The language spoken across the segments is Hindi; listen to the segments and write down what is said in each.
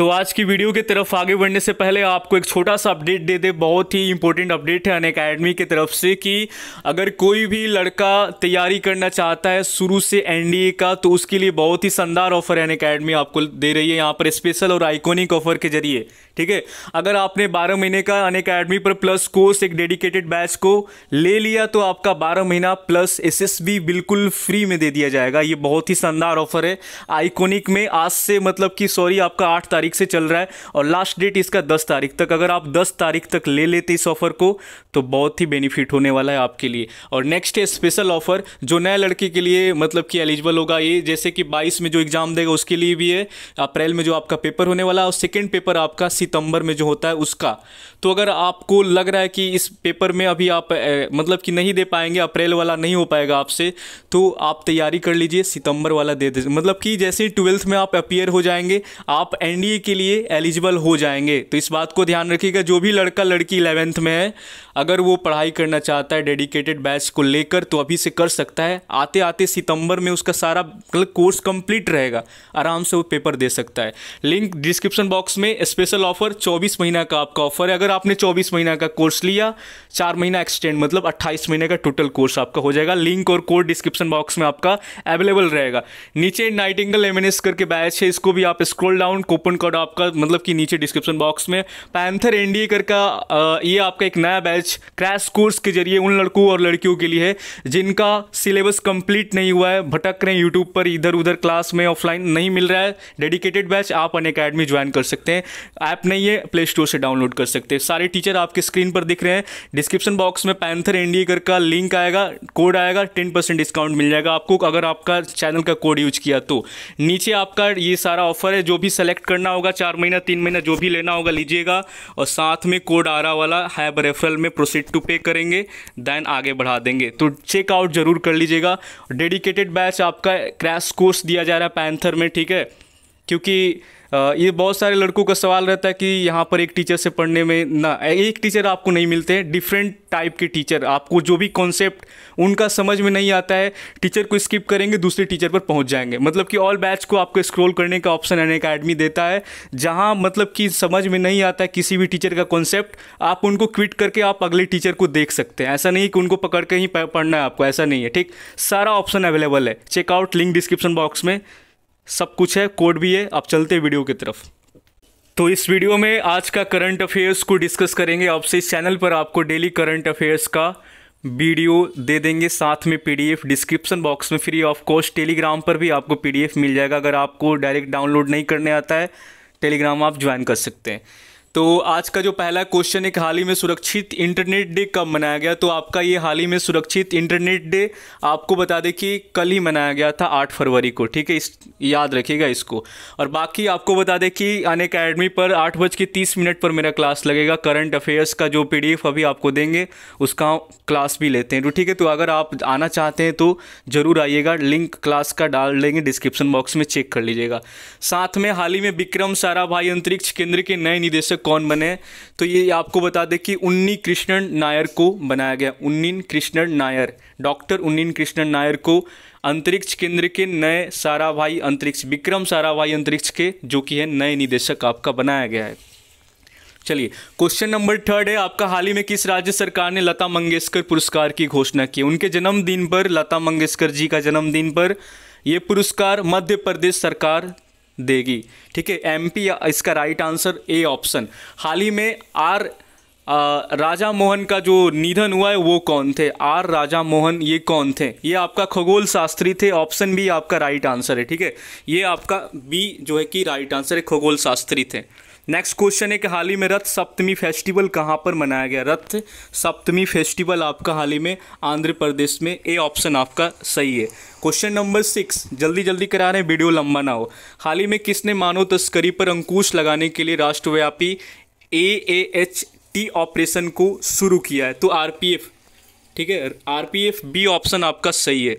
तो आज की वीडियो की तरफ आगे बढ़ने से पहले आपको एक छोटा सा अपडेट दे दे बहुत ही इंपॉर्टेंट अपडेट है अन अकेडमी की तरफ से कि अगर कोई भी लड़का तैयारी करना चाहता है शुरू से एनडीए का तो उसके लिए बहुत ही शानदार ऑफर है अन अकेडमी आपको दे रही है यहाँ पर स्पेशल और आइकोनिक ऑफर के जरिए ठीक है अगर आपने बारह महीने का अन अकेडमी पर प्लस कोर्स एक डेडिकेटेड बैच को ले लिया तो आपका बारह महीना प्लस एस बिल्कुल फ्री में दे दिया जाएगा ये बहुत ही शानदार ऑफर है आइकोनिक में आज से मतलब कि सॉरी आपका आठ तारीख तारीख से चल रहा है और लास्ट डेट इसका दस तारीख तक अगर आप दस तारीख तक ले लेते इस ऑफर को तो बहुत ही बेनिफिट होने वाला है आपके लिए और नेक्स्ट है स्पेशल ऑफर जो नए लड़के के लिए मतलब कि एलिजिबल होगा ये जैसे कि बाईस में जो एग्ज़ाम देगा उसके लिए भी है अप्रैल में जो आपका पेपर होने वाला है और सेकेंड पेपर आपका सितंबर में जो होता है उसका तो अगर आपको लग रहा है कि इस पेपर में अभी आप ए, मतलब कि नहीं दे पाएंगे अप्रैल वाला नहीं हो पाएगा आपसे तो आप तैयारी कर लीजिए सितंबर वाला दे दे मतलब कि जैसे ट्वेल्थ में आप अपियर हो जाएंगे आप एन बीई के लिए एलिजिबल हो जाएंगे तो इस बात को ध्यान रखिएगा जो भी लड़का लड़की इलेवेंथ में है अगर वो पढ़ाई करना चाहता है डेडिकेटेड बैच को लेकर तो अभी से कर सकता है आते आते सितंबर में उसका सारा मतलब कोर्स कंप्लीट रहेगा आराम से वो पेपर दे सकता है लिंक डिस्क्रिप्शन बॉक्स में स्पेशल ऑफर चौबीस महीना का आपका ऑफर है अगर आपने चौबीस महीना का कोर्स लिया चार महीना एक्सटेंड मतलब अट्ठाईस महीने का टोटल कोर्स आपका हो जाएगा लिंक और कोड डिस्क्रिप्शन बॉक्स में आपका अवेलेबल रहेगा नीचे नाइटिंगल एम करके बैच है इसको भी आप स्क्रोल डाउन कूपन कोड आपका मतलब कि नीचे डिस्क्रिप्शन बॉक्स में पैंथर एनडीए कर का ये आपका एक नया बैच क्रैश कोर्स के जरिए उन लड़कों और लड़कियों के लिए है जिनका सिलेबस कंप्लीट नहीं हुआ है भटक रहे हैं यूट्यूब पर इधर उधर क्लास में ऑफलाइन नहीं मिल रहा है डेडिकेटेड बैच आप अन अकेडमी ज्वाइन कर सकते हैं ऐप नहीं है प्ले स्टोर से डाउनलोड कर सकते हैं सारे टीचर आपके स्क्रीन पर दिख रहे हैं डिस्क्रिप्शन बॉक्स में पैंथर एनडीए कर का लिंक आएगा कोड आएगा टेन परसेंट डिस्काउंट मिल जाएगा आपको अगर आपका चैनल का कोड यूज किया तो नीचे आपका ये सारा ऑफर है जो भी सेलेक्ट करना लेना होगा चार महीना तीन महीना जो भी लेना होगा लीजिएगा और साथ में कोड आरा वाला हैब रेफरल में प्रोसीड टू पे करेंगे दैन आगे बढ़ा देंगे तो चेकआउट ज़रूर कर लीजिएगा डेडिकेटेड बैच आपका क्रैश कोर्स दिया जा रहा है पैंथर में ठीक है क्योंकि ये बहुत सारे लड़कों का सवाल रहता है कि यहाँ पर एक टीचर से पढ़ने में ना एक टीचर आपको नहीं मिलते हैं डिफरेंट टाइप के टीचर आपको जो भी कॉन्सेप्ट उनका समझ में नहीं आता है टीचर को स्किप करेंगे दूसरे टीचर पर पहुँच जाएंगे मतलब कि ऑल बैच को आपको स्क्रोल करने का ऑप्शन एन अकेडमी देता है जहाँ मतलब कि समझ में नहीं आता है किसी भी टीचर का कॉन्सेप्ट आप उनको क्विट करके आप अगले टीचर को देख सकते हैं ऐसा नहीं कि उनको पकड़ के ही पढ़ना है आपको ऐसा नहीं है ठीक सारा ऑप्शन अवेलेबल है चेकआउट लिंक डिस्क्रिप्शन बॉक्स में सब कुछ है कोड भी है आप चलते वीडियो की तरफ तो इस वीडियो में आज का करंट अफेयर्स को डिस्कस करेंगे आपसे इस चैनल पर आपको डेली करंट अफेयर्स का वीडियो दे देंगे साथ में पीडीएफ डिस्क्रिप्शन बॉक्स में फ्री ऑफ कॉस्ट टेलीग्राम पर भी आपको पीडीएफ मिल जाएगा अगर आपको डायरेक्ट डाउनलोड नहीं करने आता है टेलीग्राम आप ज्वाइन कर सकते हैं तो आज का जो पहला क्वेश्चन है हाल ही में सुरक्षित इंटरनेट डे कब मनाया गया तो आपका ये हाल ही में सुरक्षित इंटरनेट डे आपको बता दें कि कल ही मनाया गया था 8 फरवरी को ठीक है इस याद रखिएगा इसको और बाकी आपको बता दें कि अन अकेडमी पर आठ बज के तीस मिनट पर मेरा क्लास लगेगा करंट अफेयर्स का जो पी अभी आपको देंगे उसका क्लास भी लेते हैं तो ठीक है तो अगर आप आना चाहते हैं तो ज़रूर आइएगा लिंक क्लास का डाल देंगे डिस्क्रिप्शन बॉक्स में चेक कर लीजिएगा साथ में हाल ही में विक्रम सारा अंतरिक्ष केंद्र के नए निदेशक कौन बने तो ये आपको बता दें कि उन्नी कृष्णन नायर को बनाया गया उन्नीन कृष्णन नायर डॉक्टर उन्नीन कृष्णन नायर को अंतरिक्ष केंद्र के नए साराभाई अंतरिक्ष विक्रम साराभाई अंतरिक्ष के जो कि है नए निदेशक आपका बनाया गया है चलिए क्वेश्चन नंबर थर्ड है आपका हाल ही में किस राज्य सरकार ने लता मंगेशकर पुरस्कार की घोषणा की उनके जन्मदिन पर लता मंगेशकर जी का जन्मदिन पर यह पुरस्कार मध्य प्रदेश सरकार देगी ठीक है एमपी इसका राइट आंसर ए ऑप्शन हाल ही में आर आ, राजा मोहन का जो निधन हुआ है वो कौन थे आर राजा मोहन ये कौन थे ये आपका खगोल शास्त्री थे ऑप्शन बी आपका राइट आंसर है ठीक है ये आपका बी जो है कि राइट आंसर है खगोल शास्त्री थे नेक्स्ट क्वेश्चन है कि हाल ही में रथ सप्तमी फेस्टिवल कहाँ पर मनाया गया रथ सप्तमी फेस्टिवल आपका हाल ही में आंध्र प्रदेश में ए ऑप्शन आपका सही है क्वेश्चन नंबर सिक्स जल्दी जल्दी करा रहे हैं वीडियो लंबा ना हो हाल ही में किसने मानव तस्करी पर अंकुश लगाने के लिए राष्ट्रव्यापी A A H T operation को शुरू किया है तो एफ ठीक है एफ बी ऑप्शन आपका सही है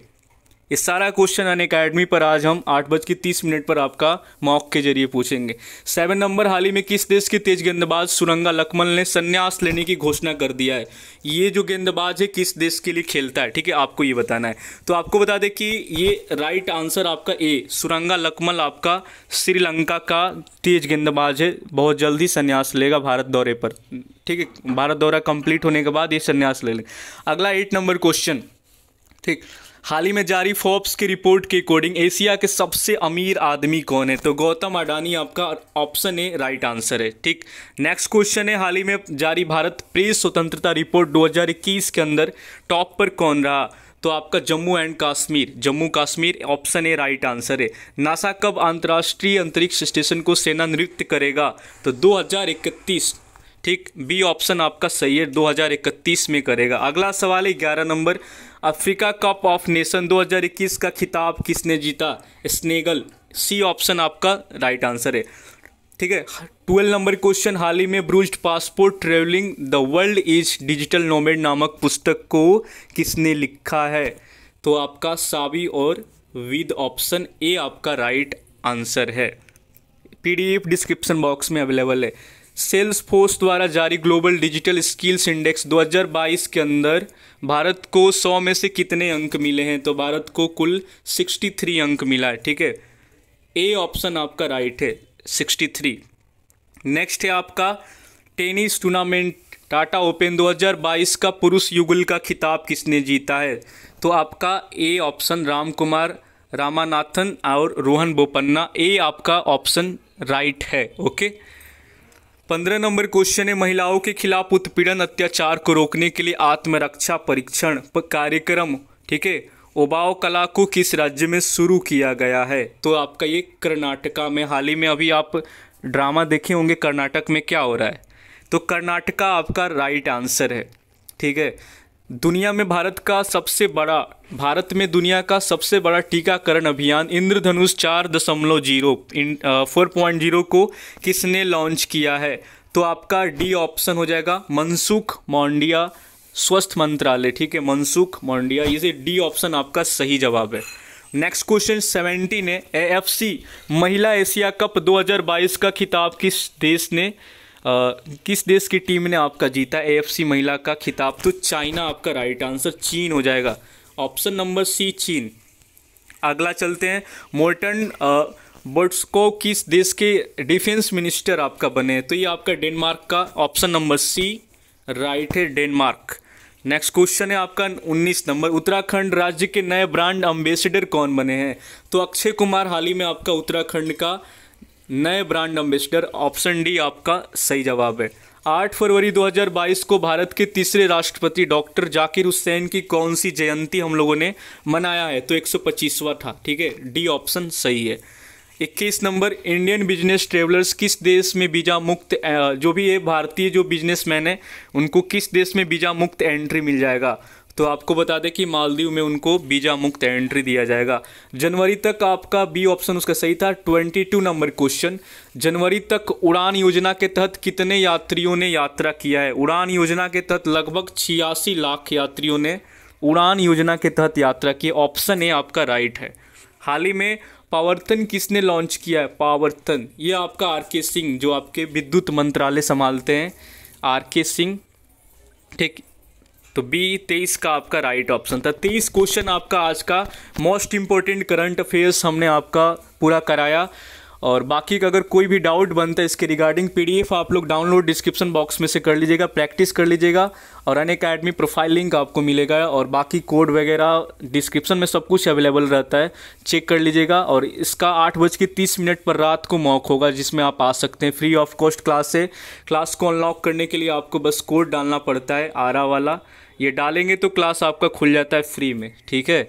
ये सारा क्वेश्चन अन अकेडमी पर आज हम आठ बज के तीस मिनट पर आपका मॉक के जरिए पूछेंगे सेवन नंबर हाल ही में किस देश के तेज गेंदबाज सुरंगा लकमल ने संन्यास लेने की घोषणा कर दिया है ये जो गेंदबाज है किस देश के लिए खेलता है ठीक है आपको ये बताना है तो आपको बता दें कि ये राइट आंसर आपका ए सुरंगा लकमल आपका श्रीलंका का तेज गेंदबाज है बहुत जल्दी संन्यास लेगा भारत दौरे पर ठीक है भारत दौरा कंप्लीट होने के बाद ये संन्यास ले लें अगला एट नंबर क्वेश्चन ठीक हाल ही में जारी फोर्ब्स की रिपोर्ट के अकॉर्डिंग एशिया के सबसे अमीर आदमी कौन है तो गौतम अडानी आपका ऑप्शन ए राइट आंसर है ठीक नेक्स्ट क्वेश्चन है हाल ही में जारी भारत प्रेस स्वतंत्रता रिपोर्ट 2021 के अंदर टॉप पर कौन रहा तो आपका Jammu and Kashmir Jammu Kashmir option A right answer है नासा कब अंतर्राष्ट्रीय अंतरिक्ष स्टेशन को सेना नृत्य करेगा तो 2031 ठीक बी ऑप्शन आपका सही है 2031 में करेगा अगला सवाल है ग्यारह number Africa Cup of Nation 2021 का खिताब किसने जीता स्नेगल सी ऑप्शन आपका राइट आंसर है ठीक है ट्वेल्व नंबर क्वेश्चन हाल ही में bruised passport travelling the world is digital nomad नामक पुस्तक को किसने लिखा है तो आपका सावी और विद ऑप्शन ए आपका राइट आंसर है पीडीएफ डिस्क्रिप्शन बॉक्स में अवेलेबल है सेल्स फोर्स द्वारा जारी ग्लोबल डिजिटल स्किल्स इंडेक्स 2022 के अंदर भारत को 100 में से कितने अंक मिले हैं तो भारत को कुल 63 अंक मिला है ठीक है ए ऑप्शन आपका राइट है 63 नेक्स्ट है आपका टेनिस टूर्नामेंट टाटा ओपन 2022 का पुरुष युगल का खिताब किसने जीता है तो आपका ए ऑप्शन राम कुमार रामानाथन और रोहन बोपन्ना ए आपका ऑप्शन राइट है ओके पंद्रह नंबर क्वेश्चन है महिलाओं के खिलाफ उत्पीड़न अत्याचार को रोकने के लिए आत्मरक्षा परीक्षण कार्यक्रम ठीक है ओबाओ कला को किस राज्य में शुरू किया गया है तो आपका ये कर्नाटका में हाल ही में अभी आप ड्रामा देखे होंगे कर्नाटक में क्या हो रहा है तो कर्नाटका आपका राइट आंसर है ठीक है दुनिया में भारत का सबसे बड़ा भारत में दुनिया का सबसे बड़ा टीकाकरण अभियान इंद्रधनुष चार दशमलव जीरो फोर पॉइंट जीरो को किसने लॉन्च किया है तो आपका डी ऑप्शन हो जाएगा मनसुख मांडिया स्वस्थ मंत्रालय ठीक है मनसुख मांडिया ये डी ऑप्शन आपका सही जवाब है नेक्स्ट क्वेश्चन सेवेंटीन है ए महिला एशिया कप 2022 का खिताब किस देश ने किस देश की टीम ने आपका जीता ए महिला का खिताब तो चाइना आपका राइट आंसर चीन हो जाएगा ऑप्शन नंबर सी चीन अगला चलते हैं मोर्टन बर्ड्सको किस देश के डिफेंस मिनिस्टर आपका बने तो ये आपका डेनमार्क का ऑप्शन नंबर सी राइट है डेनमार्क नेक्स्ट क्वेश्चन है आपका 19 नंबर उत्तराखंड राज्य के नए ब्रांड एम्बेसडर कौन बने हैं तो अक्षय कुमार हाल ही में आपका उत्तराखंड का नए ब्रांड एम्बेसडर ऑप्शन डी आपका सही जवाब है 8 फरवरी 2022 को भारत के तीसरे राष्ट्रपति डॉक्टर जाकिर हुसैन की कौन सी जयंती हम लोगों ने मनाया है तो 125वां था ठीक है डी ऑप्शन सही है 21 नंबर इंडियन बिजनेस ट्रेवलर्स किस देश में बीजा मुक्त जो भी ये भारतीय जो बिजनेसमैन है उनको किस देश में बीजा मुक्त एंट्री मिल जाएगा तो आपको बता दें कि मालदीव में उनको बीजा मुक्त एंट्री दिया जाएगा जनवरी तक आपका बी ऑप्शन उसका सही था 22 नंबर क्वेश्चन जनवरी तक उड़ान योजना के तहत कितने यात्रियों ने यात्रा किया है उड़ान योजना के तहत लगभग छियासी लाख यात्रियों ने उड़ान योजना के तहत यात्रा की ऑप्शन ए आपका राइट है हाल ही में पावर्तन किसने लॉन्च किया है पावर्तन ये आपका आर के सिंह जो आपके विद्युत मंत्रालय संभालते हैं आर के सिंह ठीक तो बी तेईस का आपका राइट ऑप्शन था तेईस क्वेश्चन आपका आज का मोस्ट इंपॉर्टेंट करंट अफेयर्स हमने आपका पूरा कराया और बाकी का अगर कोई भी डाउट बनता है इसके रिगार्डिंग पीडीएफ आप लोग डाउनलोड डिस्क्रिप्शन बॉक्स में से कर लीजिएगा प्रैक्टिस कर लीजिएगा और अन अकेडमी प्रोफाइल लिंक आपको मिलेगा और बाकी कोड वगैरह डिस्क्रिप्शन में सब कुछ अवेलेबल रहता है चेक कर लीजिएगा और इसका आठ बज के तीस मिनट पर रात को मॉक होगा जिसमें आप आ सकते हैं फ्री ऑफ कॉस्ट क्लास है क्लास को अनलॉक करने के लिए आपको बस कोड डालना पड़ता है आरा वाला ये डालेंगे तो क्लास आपका खुल जाता है फ्री में ठीक है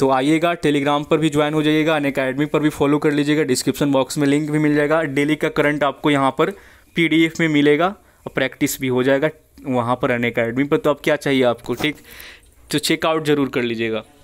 तो आइएगा टेलीग्राम पर भी ज्वाइन हो जाइएगा अन अकेडमी पर भी फॉलो कर लीजिएगा डिस्क्रिप्शन बॉक्स में लिंक भी मिल जाएगा डेली का करंट आपको यहाँ पर पी में मिलेगा और प्रैक्टिस भी हो जाएगा वहाँ पर अन अकेडमी पर तो अब क्या चाहिए आपको ठीक तो चेकआउट ज़रूर कर लीजिएगा